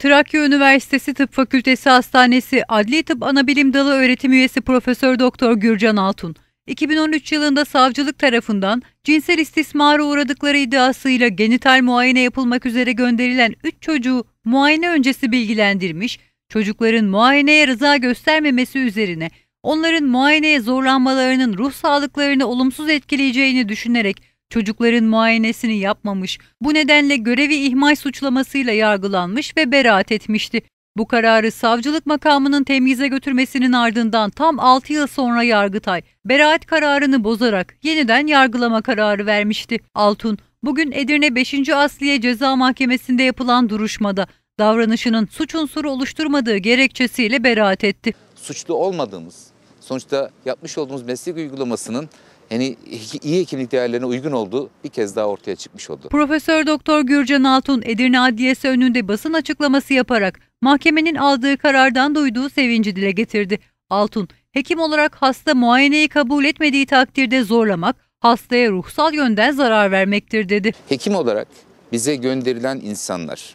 Trakya Üniversitesi Tıp Fakültesi Hastanesi Adli Tıp Anabilim Dalı Öğretim Üyesi Profesör Doktor Gürcan Altun, 2013 yılında savcılık tarafından cinsel istismara uğradıkları iddiasıyla genital muayene yapılmak üzere gönderilen 3 çocuğu muayene öncesi bilgilendirmiş, çocukların muayeneye rıza göstermemesi üzerine onların muayeneye zorlanmalarının ruh sağlıklarını olumsuz etkileyeceğini düşünerek Çocukların muayenesini yapmamış, bu nedenle görevi ihmal suçlamasıyla yargılanmış ve beraat etmişti. Bu kararı savcılık makamının temyize götürmesinin ardından tam 6 yıl sonra Yargıtay, beraat kararını bozarak yeniden yargılama kararı vermişti. Altun, bugün Edirne 5. Asliye Ceza Mahkemesi'nde yapılan duruşmada davranışının suç unsuru oluşturmadığı gerekçesiyle beraat etti. Suçlu olmadığımız, sonuçta yapmış olduğumuz meslek uygulamasının yani iyi hekimlik değerlerine uygun olduğu bir kez daha ortaya çıkmış oldu. Profesör Doktor Gürcan Altun Edirne Adliyesi önünde basın açıklaması yaparak mahkemenin aldığı karardan duyduğu sevinci dile getirdi. Altun, hekim olarak hasta muayeneyi kabul etmediği takdirde zorlamak, hastaya ruhsal yönden zarar vermektir dedi. Hekim olarak bize gönderilen insanlar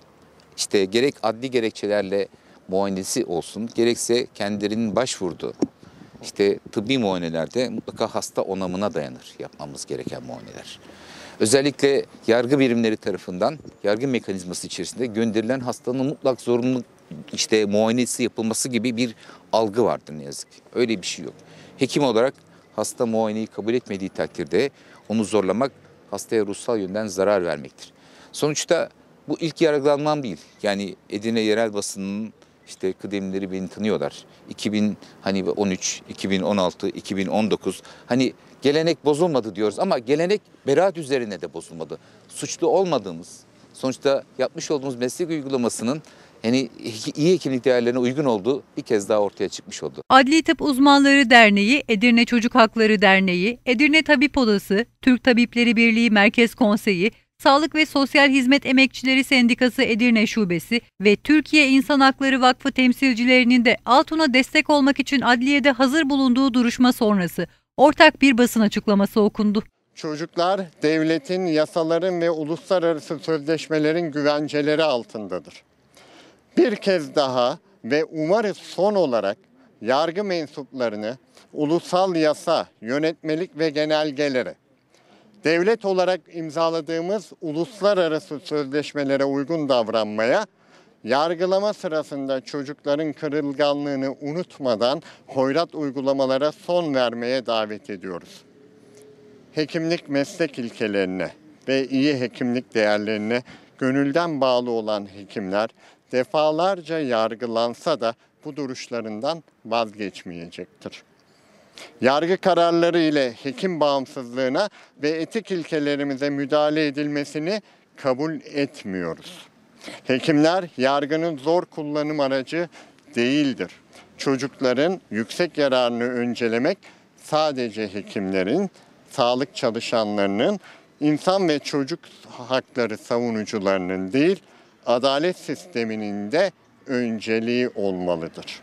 işte gerek adli gerekçelerle muayenesi olsun gerekse kendilerinin başvurduğu işte tıbbi muayenelerde mutlaka hasta onamına dayanır yapmamız gereken muayeneler. Özellikle yargı birimleri tarafından yargı mekanizması içerisinde gönderilen hastanın mutlak zorunlu işte muayenesi yapılması gibi bir algı vardır ne yazık ki. Öyle bir şey yok. Hekim olarak hasta muayeneyi kabul etmediği takdirde onu zorlamak hastaya ruhsal yönden zarar vermektir. Sonuçta bu ilk yargılanmam değil. Yani Edirne yerel basının işte kıdemleri beni tanıyorlar. 2000 hani 13, 2016, 2019 hani gelenek bozulmadı diyoruz ama gelenek beraat üzerine de bozulmadı. Suçlu olmadığımız, sonuçta yapmış olduğumuz meslek uygulamasının yani iyi hekimlik değerlerine uygun olduğu bir kez daha ortaya çıkmış oldu. Adli Tıp Uzmanları Derneği, Edirne Çocuk Hakları Derneği, Edirne Tabip Odası, Türk Tabipleri Birliği Merkez Konseyi, Sağlık ve Sosyal Hizmet Emekçileri Sendikası Edirne Şubesi ve Türkiye İnsan Hakları Vakfı temsilcilerinin de Altun'a destek olmak için adliyede hazır bulunduğu duruşma sonrası ortak bir basın açıklaması okundu. Çocuklar devletin, yasaların ve uluslararası sözleşmelerin güvenceleri altındadır. Bir kez daha ve umarız son olarak yargı mensuplarını ulusal yasa, yönetmelik ve genelgelere devlet olarak imzaladığımız uluslararası sözleşmelere uygun davranmaya, yargılama sırasında çocukların kırılganlığını unutmadan hoyrat uygulamalara son vermeye davet ediyoruz. Hekimlik meslek ilkelerine ve iyi hekimlik değerlerine gönülden bağlı olan hekimler defalarca yargılansa da bu duruşlarından vazgeçmeyecektir yargı kararları ile hekim bağımsızlığına ve etik ilkelerimize müdahale edilmesini kabul etmiyoruz. Hekimler yargının zor kullanım aracı değildir. Çocukların yüksek yararını öncelemek sadece hekimlerin, sağlık çalışanlarının, insan ve çocuk hakları savunucularının değil, adalet sisteminin de önceliği olmalıdır.